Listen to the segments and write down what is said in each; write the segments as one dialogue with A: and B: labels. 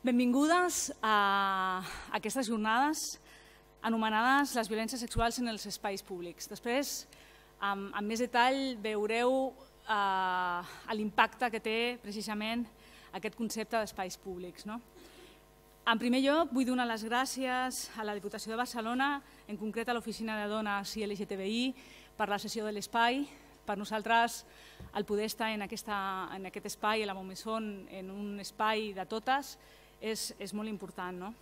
A: Benvingudes a aquestes jornades anomenades les violències sexuals en els espais públics. Després, amb, amb més detall, veureu eh, l'impacte que té precisament aquest concepte d'espais públics. No? En primer lloc, vull donar les gràcies a la Diputació de Barcelona, en concret a l'Oficina de Dones i LGTBI, per la sessió de l'espai. Per nosaltres, el poder estar en, aquesta, en aquest espai, a la Momesson, en un espai de totes, és, és molt important. No?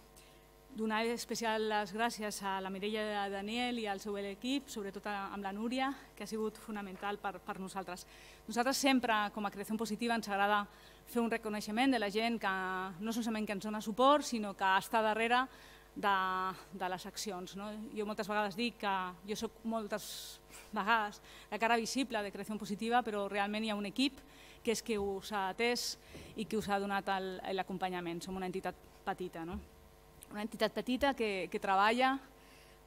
A: Donar especial les gràcies a la Mireia Daniel i al seu equip, sobretot amb la Núria, que ha sigut fonamental per, per nosaltres. Nosaltres sempre, com a Creació Positiva, ens agrada fer un reconeixement de la gent que no solament que ens dona suport, sinó que està darrere de, de les accions. No? Jo moltes vegades dic que jo sóc moltes vegades la cara visible de Creació Positiva, però realment hi ha un equip que és qui us ha atès i qui us ha donat l'acompanyament. Som una entitat petita, no? Una entitat petita que, que treballa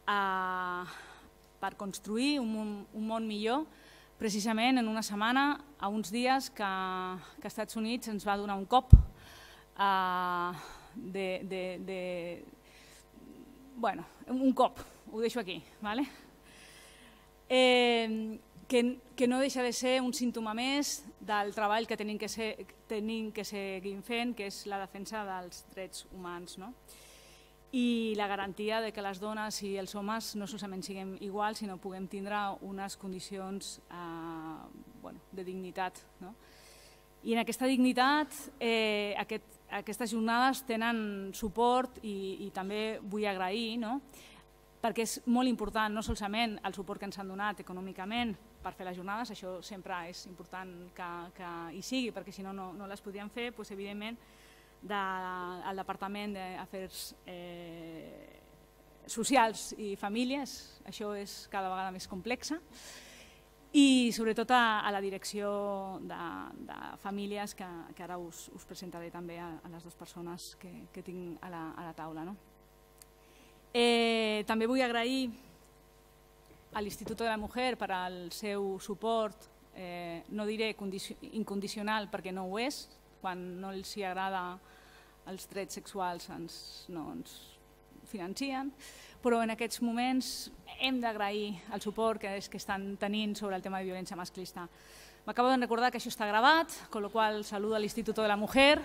A: a, eh, per construir un, un món millor precisament en una setmana, a uns dies que, que Estats Units ens va donar un cop a, eh, de, de, de... Bueno, un cop, ho deixo aquí. ¿vale? Eh, que, que no deixa de ser un símptoma més del treball que tenim que, ser, tenim que seguir fent, que és la defensa dels drets humans. No? i la garantia de que les dones i els homes no solament siguem iguals, sinó puguem tindre unes condicions eh, bueno, de dignitat. No? I en aquesta dignitat, eh, aquest, aquestes jornades tenen suport i, i també vull agrair no? perquè és molt important no solament el suport que ens han donat econòmicament per fer les jornades, això sempre és important que, que hi sigui, perquè si no, no, no les podríem fer, doncs, evidentment, del Departament d'Afers eh, Socials i Famílies, això és cada vegada més complexa, i sobretot a, a la direcció de, de famílies que, que ara us, us presentaré també a, a les dues persones que, que tinc a la, a la taula. No? Eh, també vull agrair a l'Institut de la Mujer per al seu suport, eh, no diré incondicional perquè no ho és, quan no els hi agrada els drets sexuals ens, no ens financien, però en aquests moments hem d'agrair el suport que, és, que estan tenint sobre el tema de violència masclista. M'acabo de recordar que això està gravat, con lo cual saludo a l'Institut de la Mujer,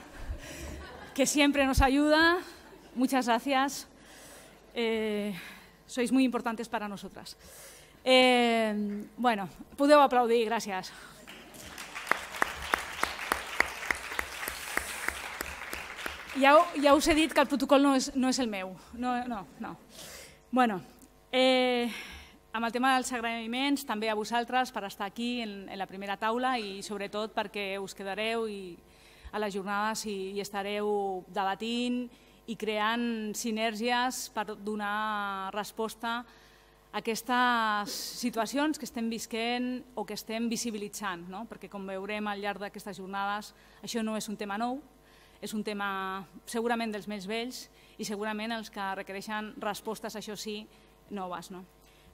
A: que sempre nos ajuda. Muchas gracias eh, sois muy importantes para nosotras. Eh, bueno, podeu aplaudir, gràcies. Ja, ja us he dit que el protocol no és, no és el meu. No, no, no. Bueno, eh, amb el tema dels agraïments, també a vosaltres per estar aquí en, en la primera taula i sobretot perquè us quedareu i a les jornades i, i estareu debatint i creant sinergies per donar resposta a aquestes situacions que estem visquent o que estem visibilitzant, no? perquè com veurem al llarg d'aquestes jornades això no és un tema nou, és un tema segurament dels més vells i segurament els que requereixen respostes, això sí, noves. No,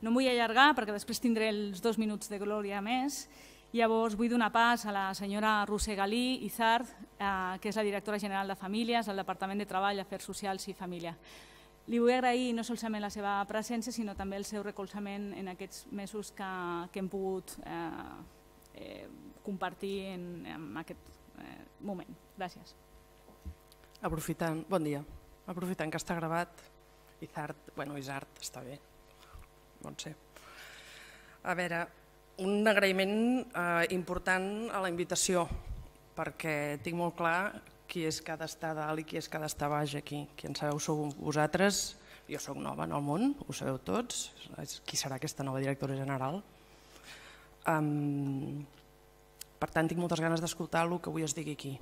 A: no m'ho vull allargar perquè després tindré els dos minuts de glòria més Llavors, vull donar pas a la senyora Roser Galí Izard, eh, que és la directora general de Famílies al Departament de Treball, Afers Socials i Família. Li vull agrair no solament la seva presència, sinó també el seu recolzament en aquests mesos que, que hem pogut eh, eh, compartir en, en aquest eh, moment. Gràcies.
B: Aprofitant, bon dia. Aprofitant que està gravat, Izard, bueno, Izard està bé, no en sé. A veure, un agraïment eh, important a la invitació, perquè tinc molt clar qui és que ha d'estar dalt i qui és que ha d'estar baix aquí. Qui en sabeu sou vosaltres, jo sóc nova en el món, ho sabeu tots, qui serà aquesta nova directora general. Um, per tant, tinc moltes ganes d'escoltar el que avui es digui aquí.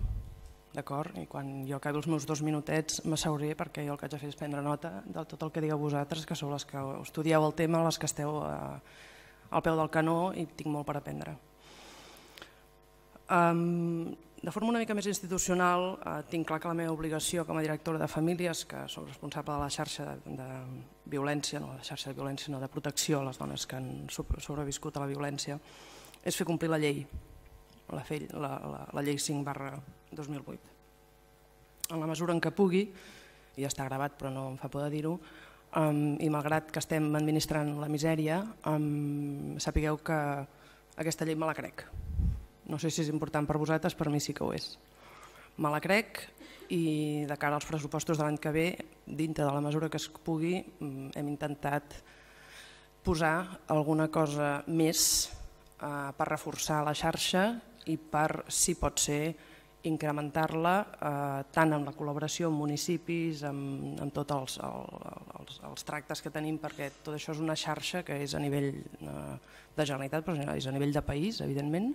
B: D'acord? I quan jo acabi els meus dos minutets m'asseuré perquè jo el que haig de fer és prendre nota de tot el que digueu vosaltres, que sou les que estudieu el tema, les que esteu... Eh, al peu del canó i tinc molt per aprendre. Um, de forma una mica més institucional, eh, tinc clar que la meva obligació com a directora de famílies, que soc responsable de la xarxa de, de violència, no de xarxa de violència, no de protecció a les dones que han sobreviscut a la violència, és fer complir la llei, la, fe, la, la, la llei 5 barra 2008. En la mesura en què pugui, i ja està gravat però no em fa por de dir-ho, um, i malgrat que estem administrant la misèria, um, sapigueu que aquesta llei me la crec. No sé si és important per vosaltres, per mi sí que ho és. Me la crec i de cara als pressupostos de l'any que ve, dintre de la mesura que es pugui, hem intentat posar alguna cosa més eh, per reforçar la xarxa i per, si pot ser, incrementar-la eh, tant amb la col·laboració amb municipis, amb, amb tots els, el, els, doncs, els tractes que tenim perquè tot això és una xarxa que és a nivell eh, de Generalitat, però és a nivell de país, evidentment,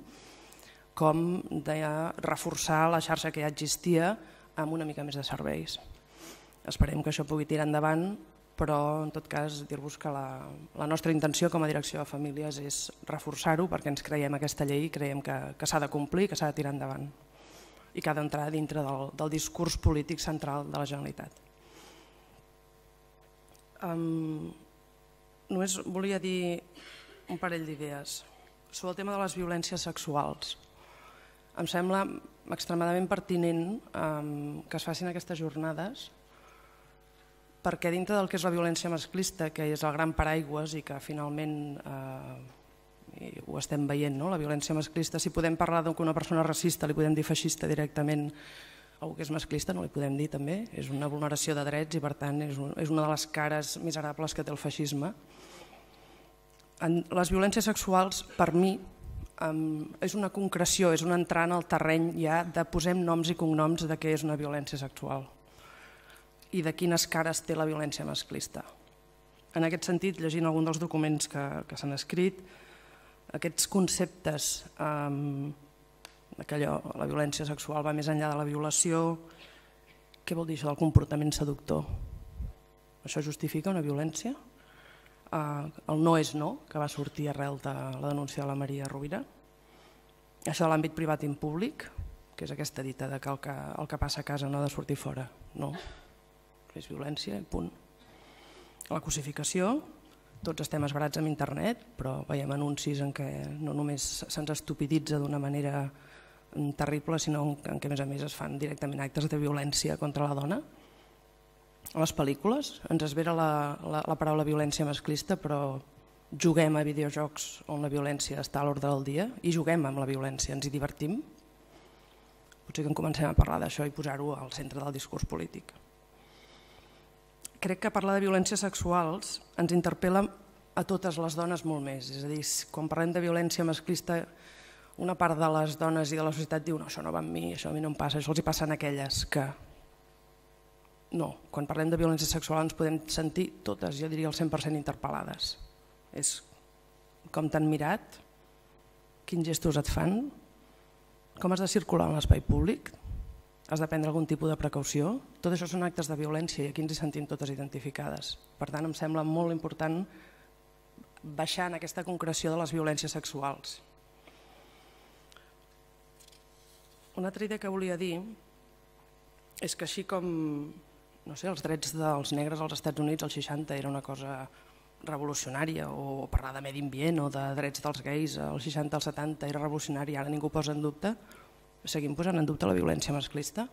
B: com de reforçar la xarxa que ja existia amb una mica més de serveis. Esperem que això pugui tirar endavant, però en tot cas dir-vos que la, la nostra intenció com a direcció de famílies és reforçar-ho perquè ens creiem aquesta llei i creiem que, que s'ha de complir, que s'ha de tirar endavant i que ha d'entrar dintre del, del discurs polític central de la Generalitat. Um, només volia dir un parell d'idees sobre el tema de les violències sexuals. Em sembla extremadament pertinent um, que es facin aquestes jornades perquè dintre del que és la violència masclista, que és el gran paraigües i que finalment eh, ho estem veient, no? la violència masclista, si podem parlar d'una persona racista li podem dir feixista directament, algú que és masclista no li podem dir també, és una vulneració de drets i per tant és, un, és una de les cares miserables que té el feixisme. En, les violències sexuals per mi um, és una concreció, és un entrar en el terreny ja de posem noms i cognoms de què és una violència sexual i de quines cares té la violència masclista. En aquest sentit, llegint algun dels documents que, que s'han escrit, aquests conceptes um, que allò, la violència sexual va més enllà de la violació. Què vol dir això del comportament seductor? Això justifica una violència? Eh, el no és no, que va sortir arrel de la denúncia de la Maria Rovira. Això de l'àmbit privat i públic, que és aquesta dita de que el, que el que passa a casa no ha de sortir fora. No, és violència punt. La cosificació, tots estem esbarats amb internet, però veiem anuncis en què no només se'ns estupiditza d'una manera terrible, sinó en què a més a més es fan directament actes de violència contra la dona. A les pel·lícules ens esvera la, la, la paraula violència masclista, però juguem a videojocs on la violència està a l'ordre del dia i juguem amb la violència, ens hi divertim. Potser que en comencem a parlar d'això i posar-ho al centre del discurs polític. Crec que parlar de violències sexuals ens interpel·la a totes les dones molt més. És a dir, quan parlem de violència masclista una part de les dones i de la societat diu no, això no va amb mi, això a mi no em passa, això els hi passa a aquelles que... No, quan parlem de violència sexual ens podem sentir totes, jo diria el 100% interpel·lades. És com t'han mirat, quins gestos et fan, com has de circular en l'espai públic, has de prendre algun tipus de precaució. Tot això són actes de violència i aquí ens hi sentim totes identificades. Per tant, em sembla molt important baixar en aquesta concreció de les violències sexuals. Una altra idea que volia dir és que així com no sé, els drets dels negres als Estats Units als 60 era una cosa revolucionària o parlar de medi ambient o de drets dels gais als 60 als 70 era revolucionari, ara ningú posa en dubte, seguim posant en dubte la violència masclista?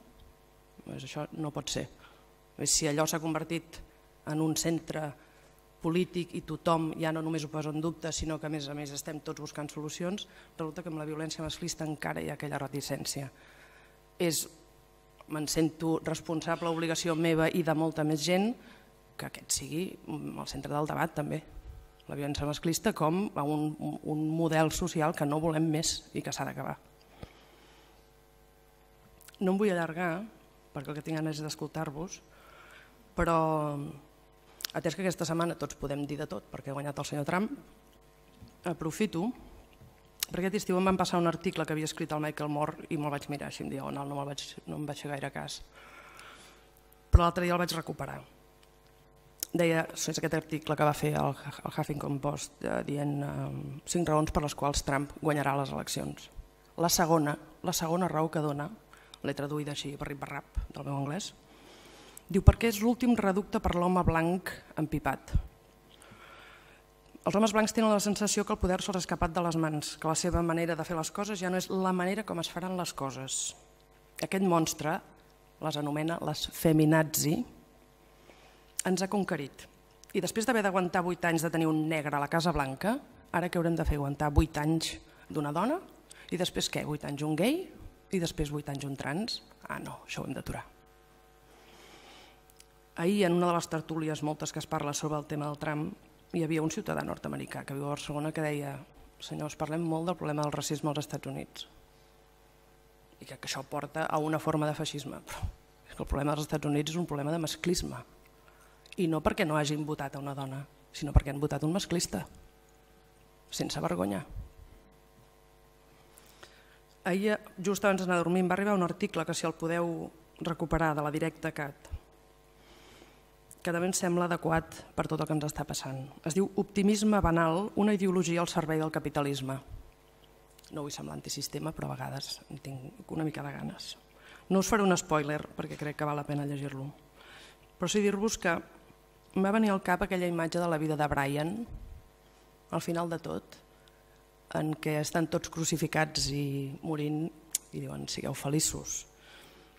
B: Pues doncs això no pot ser. Si allò s'ha convertit en un centre polític i tothom ja no només ho posa en dubte, sinó que a més a més estem tots buscant solucions, resulta que amb la violència masclista encara hi ha aquella reticència. És, me'n sento responsable, obligació meva i de molta més gent, que aquest sigui el centre del debat també. La violència masclista com un, un model social que no volem més i que s'ha d'acabar. No em vull allargar, perquè el que tinc ganes és d'escoltar-vos, però Atès que aquesta setmana tots podem dir de tot perquè ha guanyat el senyor Trump, aprofito perquè aquest estiu em van passar un article que havia escrit el Michael Moore i me'l vaig mirar així en diagonal, no, vaig, no em vaig fer gaire cas. Però l'altre dia el vaig recuperar. Deia, és aquest article que va fer el, el Huffington Post eh, dient eh, cinc raons per les quals Trump guanyarà les eleccions. La segona, la segona raó que dona, l'he traduïda així per rip per rap del meu anglès, Diu, perquè és l'últim reducte per l'home blanc empipat. Els homes blancs tenen la sensació que el poder se'ls ha escapat de les mans, que la seva manera de fer les coses ja no és la manera com es faran les coses. Aquest monstre, les anomena les feminazi, ens ha conquerit. I després d'haver d'aguantar 8 anys de tenir un negre a la Casa Blanca, ara que haurem de fer? Aguantar 8 anys d'una dona? I després què? 8 anys un gay? I després 8 anys un trans? Ah, no, això ho hem d'aturar. Ahir, en una de les tertúlies moltes que es parla sobre el tema del tram, hi havia un ciutadà nord-americà que viu a Barcelona que deia senyors, parlem molt del problema del racisme als Estats Units i que, això porta a una forma de feixisme. Però és que el problema dels Estats Units és un problema de masclisme i no perquè no hagin votat a una dona, sinó perquè han votat un masclista, sense vergonya. Ahir, just abans d'anar a dormir, em va arribar un article que si el podeu recuperar de la directa CAT, que també ens sembla adequat per tot el que ens està passant. Es diu Optimisme banal, una ideologia al servei del capitalisme. No vull semblar antisistema, però a vegades en tinc una mica de ganes. No us faré un spoiler, perquè crec que val la pena llegir-lo. Però sí dir-vos que em va venir al cap aquella imatge de la vida de Brian, al final de tot, en què estan tots crucificats i morint i diuen sigueu feliços.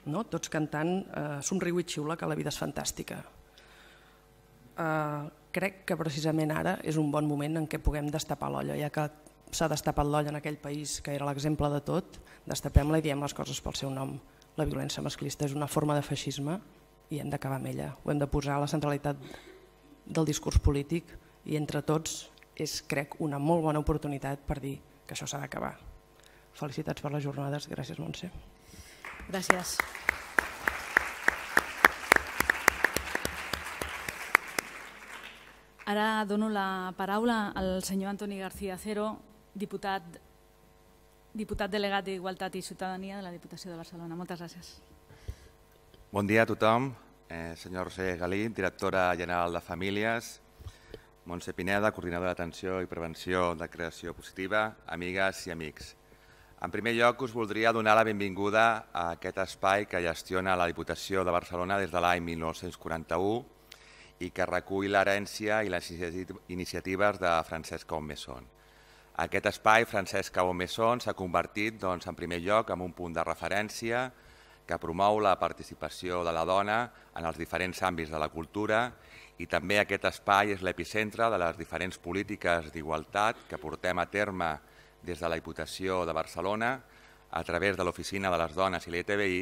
B: No? Tots cantant eh, somriu i xiula que la vida és fantàstica. Eh, crec que precisament ara és un bon moment en què puguem destapar l'olla, ja que s'ha destapat l'olla en aquell país que era l'exemple de tot, destapem-la i diem les coses pel seu nom. La violència masclista és una forma de feixisme i hem d'acabar amb ella. Ho hem de posar a la centralitat del discurs polític i entre tots és, crec, una molt bona oportunitat per dir que això s'ha d'acabar. Felicitats per les jornades. Gràcies, Montse.
A: Gràcies. Ara dono la paraula al senyor Antoni García Cero, diputat, diputat delegat d'Igualtat i Ciutadania de la Diputació de Barcelona. Moltes gràcies.
C: Bon dia a tothom. Eh, senyor Roser Galí, directora general de Famílies, Montse Pineda, coordinadora d'atenció i prevenció de creació positiva, amigues i amics. En primer lloc, us voldria donar la benvinguda a aquest espai que gestiona la Diputació de Barcelona des de l'any 1941 i que recull l'herència i les iniciatives de Francesca Omesson. Aquest espai, Francesca Omesson, s'ha convertit doncs, en primer lloc en un punt de referència que promou la participació de la dona en els diferents àmbits de la cultura i també aquest espai és l'epicentre de les diferents polítiques d'igualtat que portem a terme des de la Diputació de Barcelona a través de l'Oficina de les Dones i l'ETBI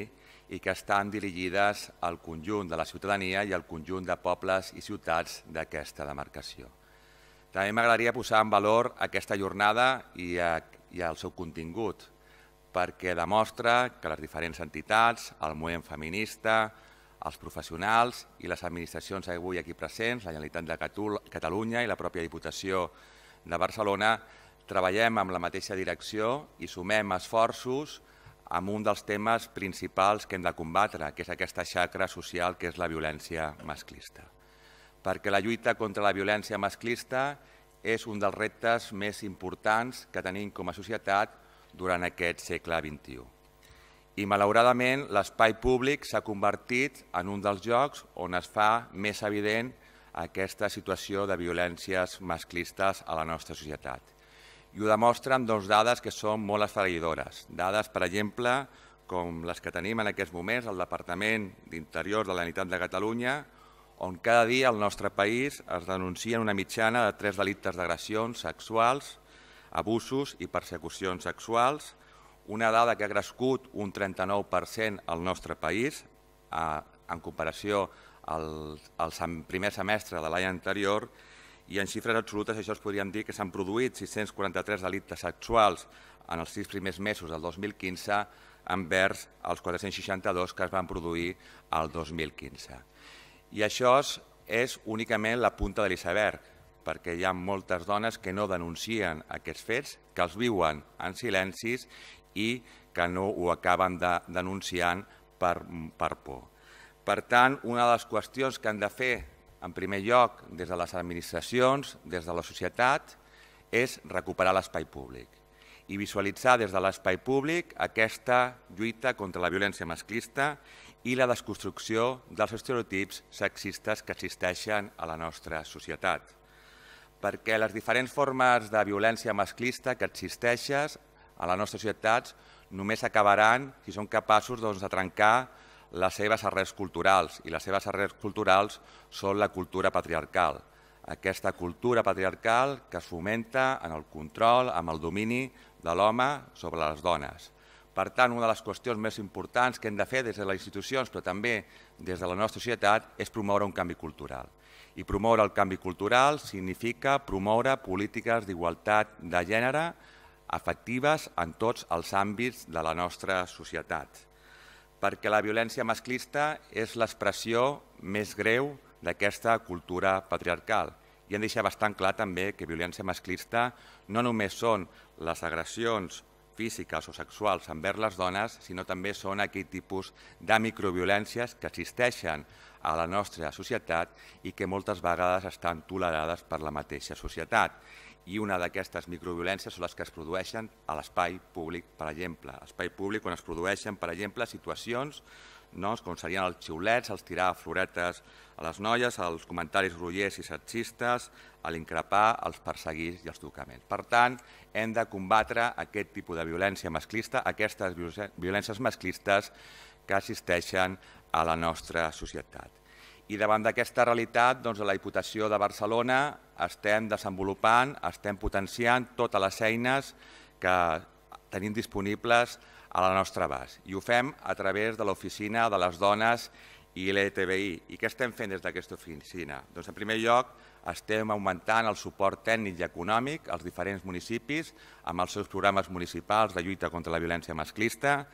C: i que estan dirigides al conjunt de la ciutadania i al conjunt de pobles i ciutats d'aquesta demarcació. També m'agradaria posar en valor aquesta jornada i, a, i el seu contingut, perquè demostra que les diferents entitats, el moviment feminista, els professionals i les administracions avui aquí presents, la Generalitat de Catalunya i la pròpia Diputació de Barcelona, treballem amb la mateixa direcció i sumem esforços amb un dels temes principals que hem de combatre, que és aquesta xacra social que és la violència masclista. Perquè la lluita contra la violència masclista és un dels reptes més importants que tenim com a societat durant aquest segle XXI. I malauradament l'espai públic s'ha convertit en un dels llocs on es fa més evident aquesta situació de violències masclistes a la nostra societat i ho demostra amb dues dades que són molt esfereïdores. Dades, per exemple, com les que tenim en aquests moments al Departament d'Interior de la Unitat de Catalunya, on cada dia al nostre país es denuncien una mitjana de tres delictes d'agressions sexuals, abusos i persecucions sexuals, una dada que ha crescut un 39% al nostre país en comparació al, al primer semestre de l'any anterior i en xifres absolutes això es podríem dir que s'han produït 643 delictes sexuals en els sis primers mesos del 2015 envers els 462 que es van produir al 2015. I això és únicament la punta de l'iceberg, perquè hi ha moltes dones que no denuncien aquests fets, que els viuen en silencis i que no ho acaben de, denunciant per, per por. Per tant, una de les qüestions que han de fer en primer lloc, des de les administracions, des de la societat, és recuperar l'espai públic i visualitzar des de l'espai públic aquesta lluita contra la violència masclista i la desconstrucció dels estereotips sexistes que existeixen a la nostra societat. Perquè les diferents formes de violència masclista que existeixen a la nostra societat només acabaran si són capaços doncs, de trencar les seves arrels culturals, i les seves arrels culturals són la cultura patriarcal. Aquesta cultura patriarcal que es fomenta en el control, amb el domini de l'home sobre les dones. Per tant, una de les qüestions més importants que hem de fer des de les institucions, però també des de la nostra societat, és promoure un canvi cultural. I promoure el canvi cultural significa promoure polítiques d'igualtat de gènere efectives en tots els àmbits de la nostra societat perquè la violència masclista és l'expressió més greu d'aquesta cultura patriarcal i han deixat bastant clar també que violència masclista no només són les agressions físiques o sexuals envers les dones, sinó també són aquell tipus de microviolències que existeixen a la nostra societat i que moltes vegades estan tolerades per la mateixa societat. I una d'aquestes microviolències són les que es produeixen a l'espai públic, per exemple. A l'espai públic on es produeixen, per exemple, situacions no? com serien els xiulets, els tirar floretes a les noies, els comentaris grollers i sexistes, a l'increpar, els perseguir i els tocaments. Per tant, hem de combatre aquest tipus de violència masclista, aquestes violències masclistes que assisteixen a la nostra societat. I davant d'aquesta realitat, doncs, a la Diputació de Barcelona estem desenvolupant, estem potenciant totes les eines que tenim disponibles a la nostra abast. I ho fem a través de l'Oficina de les Dones i l'ETBI. I què estem fent des d'aquesta oficina? Doncs, en primer lloc, estem augmentant el suport tècnic i econòmic als diferents municipis amb els seus programes municipals de lluita contra la violència masclista.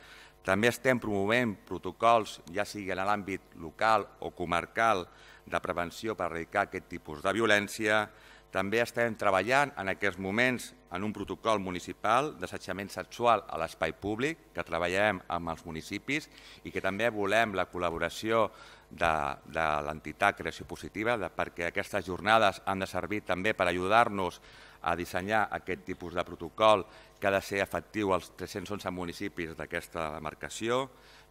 C: També estem promovent protocols, ja sigui en l'àmbit local o comarcal, de prevenció per erradicar aquest tipus de violència. També estem treballant en aquests moments en un protocol municipal d'assetjament sexual a l'espai públic que treballem amb els municipis i que també volem la col·laboració de, de l'entitat Creació Positiva de, perquè aquestes jornades han de servir també per ajudar-nos a dissenyar aquest tipus de protocol que ha de ser efectiu als 311 municipis d'aquesta demarcació.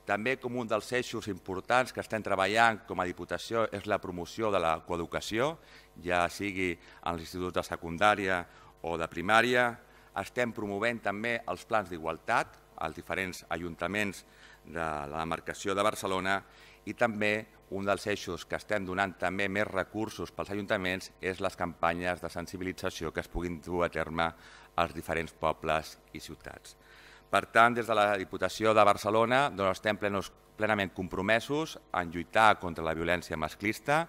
C: També com un dels eixos importants que estem treballant com a Diputació és la promoció de la coeducació, ja sigui en instituts de secundària o de primària. Estem promovent també els plans d'igualtat als diferents ajuntaments de la demarcació de Barcelona i també un dels eixos que estem donant també més recursos pels ajuntaments és les campanyes de sensibilització que es puguin dur a terme als diferents pobles i ciutats. Per tant, des de la Diputació de Barcelona doncs, estem plenos, plenament compromesos en lluitar contra la violència masclista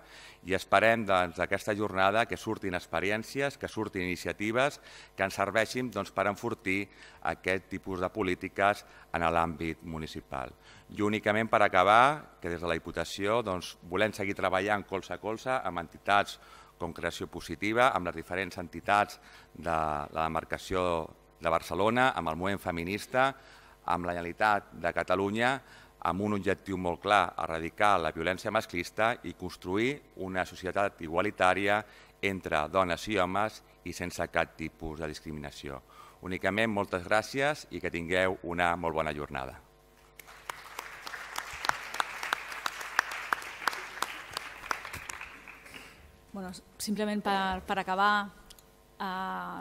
C: i esperem d'aquesta doncs, jornada que surtin experiències, que surtin iniciatives que ens serveixin doncs, per enfortir aquest tipus de polítiques en l'àmbit municipal. I únicament per acabar, que des de la Diputació doncs, volem seguir treballant colze a colze amb entitats com Creació Positiva, amb les diferents entitats de la demarcació de Barcelona, amb el moviment feminista, amb la Generalitat de Catalunya, amb un objectiu molt clar, erradicar la violència masclista i construir una societat igualitària entre dones i homes i sense cap tipus de discriminació. Únicament, moltes gràcies i que tingueu una molt bona jornada.
A: simplement per, per acabar,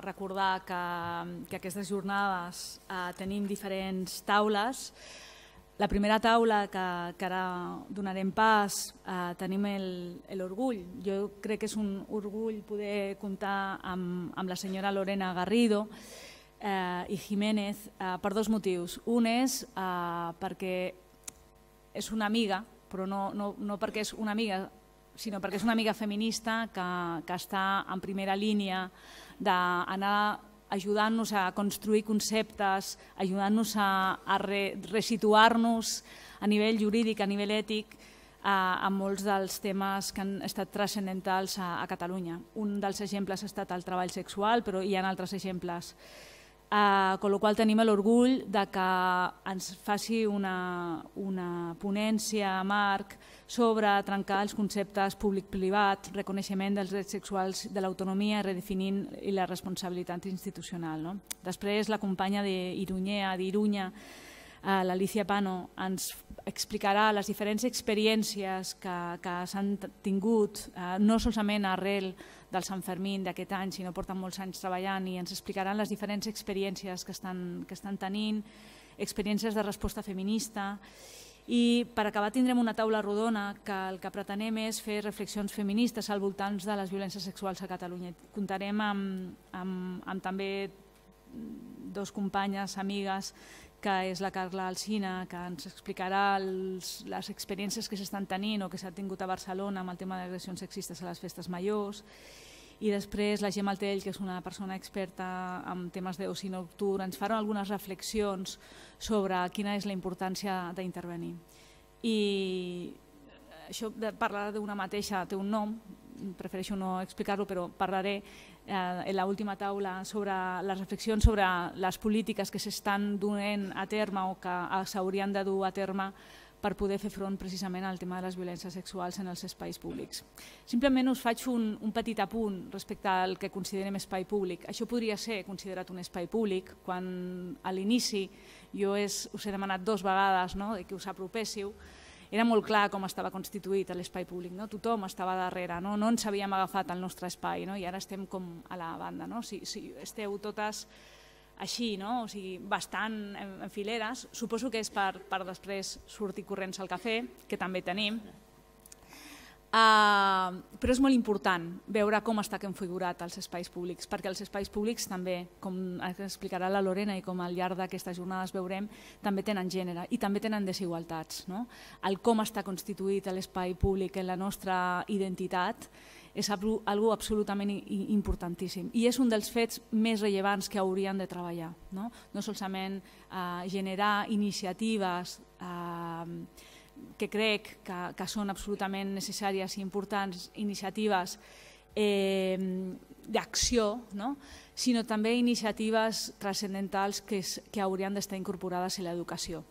A: recordar que, que aquestes jornades eh, tenim diferents taules. La primera taula que, que ara donarem pas eh, tenim l'orgull. Jo crec que és un orgull poder comptar amb, amb la senyora Lorena Garrido eh, i Jiménez eh, per dos motius. Un és eh, perquè és una amiga, però no, no, no perquè és una amiga, sinó perquè és una amiga feminista que, que està en primera línia d'anar ajudant-nos a construir conceptes, ajudant-nos a, a re, resituar-nos a nivell jurídic, a nivell ètic, a, a molts dels temes que han estat transcendentals a, a Catalunya. Un dels exemples ha estat el treball sexual, però hi ha altres exemples eh, amb la qual tenim l'orgull de que ens faci una, una ponència a Marc sobre trencar els conceptes públic-privat, reconeixement dels drets sexuals de l'autonomia, redefinint i la responsabilitat institucional. No? Després, la companya d'Irunyea, d'Irunya, eh, l'Alicia Pano, ens explicarà les diferents experiències que, que s'han tingut, eh, no solament arrel de del Sant Fermín d'aquest any, si no porten molts anys treballant i ens explicaran les diferents experiències que estan, que estan tenint, experiències de resposta feminista i per acabar tindrem una taula rodona que el que pretenem és fer reflexions feministes al voltant de les violències sexuals a Catalunya. Contarem amb, amb, amb també dos companyes, amigues, que és la Carla Alcina, que ens explicarà els, les experiències que s'estan tenint o que s'ha tingut a Barcelona amb el tema d'agressions sexistes a les festes majors, i després la Gemma Altell, que és una persona experta en temes d'oci nocturn, ens farà algunes reflexions sobre quina és la importància d'intervenir. I això de parlar d'una mateixa té un nom, prefereixo no explicar-lo, però parlaré Eh, en la última taula sobre les reflexions sobre les polítiques que s'estan donant a terme o que s'haurien de dur a terme per poder fer front precisament al tema de les violències sexuals en els espais públics. Simplement us faig un, un petit apunt respecte al que considerem espai públic. Això podria ser considerat un espai públic quan a l'inici jo és, us he demanat dues vegades no, que us apropéssiu, era molt clar com estava constituït l'espai públic, no? tothom estava darrere, no? no ens havíem agafat al nostre espai no? i ara estem com a la banda. No? Si, si esteu totes així, no? o sigui, bastant en, en fileres, suposo que és per, per després sortir corrents al cafè, que també tenim, Uh, però és molt important veure com està configurat els espais públics, perquè els espais públics també, com explicarà la Lorena i com al llarg d'aquestes jornades veurem, també tenen gènere i també tenen desigualtats. No? El com està constituït l'espai públic en la nostra identitat és algo absolutament importantíssim i és un dels fets més rellevants que haurien de treballar. No, no solament eh, generar iniciatives eh, que crec que, que són absolutament necessàries i importants iniciatives eh, d'acció, no? sinó també iniciatives transcendentals que, es, que haurien d'estar incorporades a l'educació.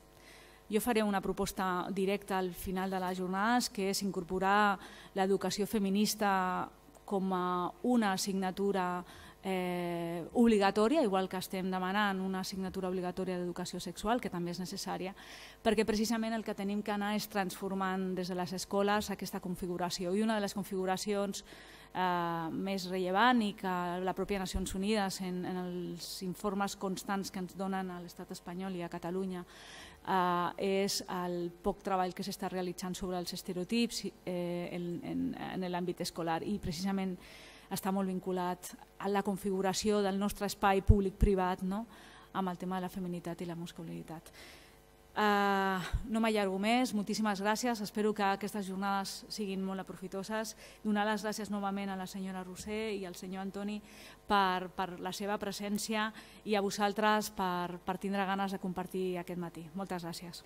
A: Jo faré una proposta directa al final de les jornades, que és incorporar l'educació feminista com a una assignatura eh, obligatòria, igual que estem demanant una assignatura obligatòria d'educació sexual, que també és necessària, perquè precisament el que tenim que anar és transformant des de les escoles aquesta configuració. I una de les configuracions eh, més rellevant i que la pròpia Nacions Unides en, en els informes constants que ens donen a l'estat espanyol i a Catalunya eh, és el poc treball que s'està realitzant sobre els estereotips eh, en, en, en l'àmbit escolar i precisament està molt vinculat a la configuració del nostre espai públic-privat no? amb el tema de la feminitat i la masculinitat. Uh, no m'allargo més, moltíssimes gràcies, espero que aquestes jornades siguin molt aprofitoses. Donar les gràcies novament a la senyora Roser i al senyor Antoni per, per la seva presència i a vosaltres per, per tindre ganes de compartir aquest matí. Moltes gràcies.